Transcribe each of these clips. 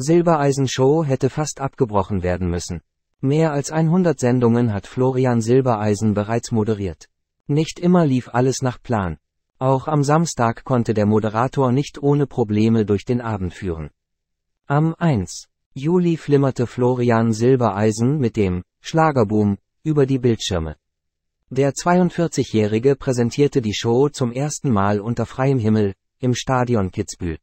Silbereisen Show hätte fast abgebrochen werden müssen. Mehr als 100 Sendungen hat Florian Silbereisen bereits moderiert. Nicht immer lief alles nach Plan. Auch am Samstag konnte der Moderator nicht ohne Probleme durch den Abend führen. Am 1. Juli flimmerte Florian Silbereisen mit dem Schlagerboom über die Bildschirme. Der 42-Jährige präsentierte die Show zum ersten Mal unter freiem Himmel, im Stadion Kitzbühel.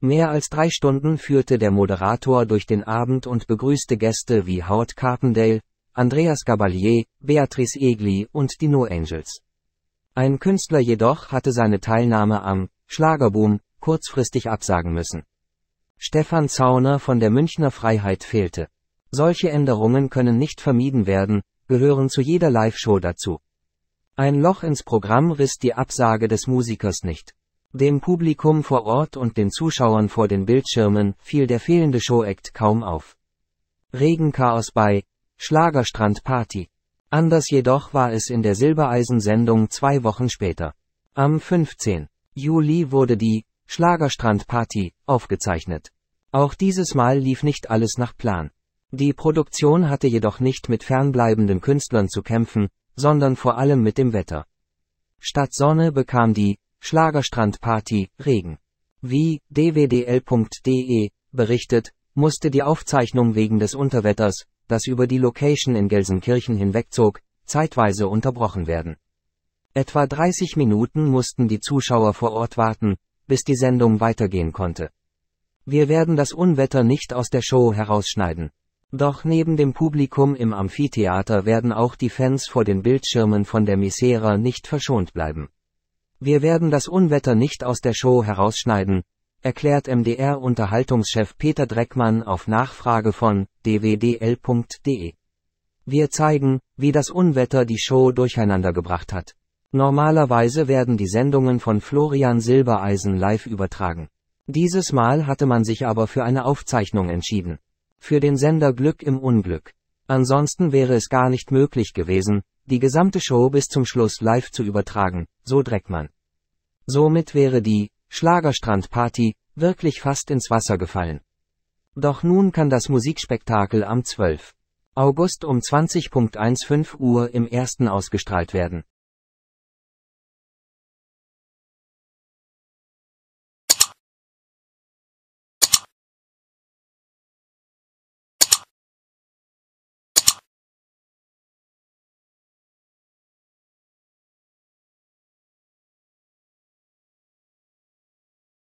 Mehr als drei Stunden führte der Moderator durch den Abend und begrüßte Gäste wie Howard Carpendale, Andreas Gabalier, Beatrice Egli und die No Angels. Ein Künstler jedoch hatte seine Teilnahme am Schlagerboom kurzfristig absagen müssen. Stefan Zauner von der Münchner Freiheit fehlte. Solche Änderungen können nicht vermieden werden, gehören zu jeder Live-Show dazu. Ein Loch ins Programm riss die Absage des Musikers nicht. Dem Publikum vor Ort und den Zuschauern vor den Bildschirmen fiel der fehlende Showact kaum auf. Regenchaos bei Schlagerstrand Party. Anders jedoch war es in der Silbereisen-Sendung zwei Wochen später. Am 15. Juli wurde die Schlagerstrand Party aufgezeichnet. Auch dieses Mal lief nicht alles nach Plan. Die Produktion hatte jedoch nicht mit fernbleibenden Künstlern zu kämpfen, sondern vor allem mit dem Wetter. Statt Sonne bekam die Schlagerstrandparty, Regen. Wie dwdl.de berichtet, musste die Aufzeichnung wegen des Unterwetters, das über die Location in Gelsenkirchen hinwegzog, zeitweise unterbrochen werden. Etwa 30 Minuten mussten die Zuschauer vor Ort warten, bis die Sendung weitergehen konnte. Wir werden das Unwetter nicht aus der Show herausschneiden. Doch neben dem Publikum im Amphitheater werden auch die Fans vor den Bildschirmen von der Misera nicht verschont bleiben. Wir werden das Unwetter nicht aus der Show herausschneiden, erklärt MDR-Unterhaltungschef Peter Dreckmann auf Nachfrage von dwdl.de. Wir zeigen, wie das Unwetter die Show durcheinandergebracht hat. Normalerweise werden die Sendungen von Florian Silbereisen live übertragen. Dieses Mal hatte man sich aber für eine Aufzeichnung entschieden. Für den Sender Glück im Unglück. Ansonsten wäre es gar nicht möglich gewesen, die gesamte Show bis zum Schluss live zu übertragen, so Dreckmann. Somit wäre die Schlagerstrandparty wirklich fast ins Wasser gefallen. Doch nun kann das Musikspektakel am 12. August um 20.15 Uhr im ersten ausgestrahlt werden.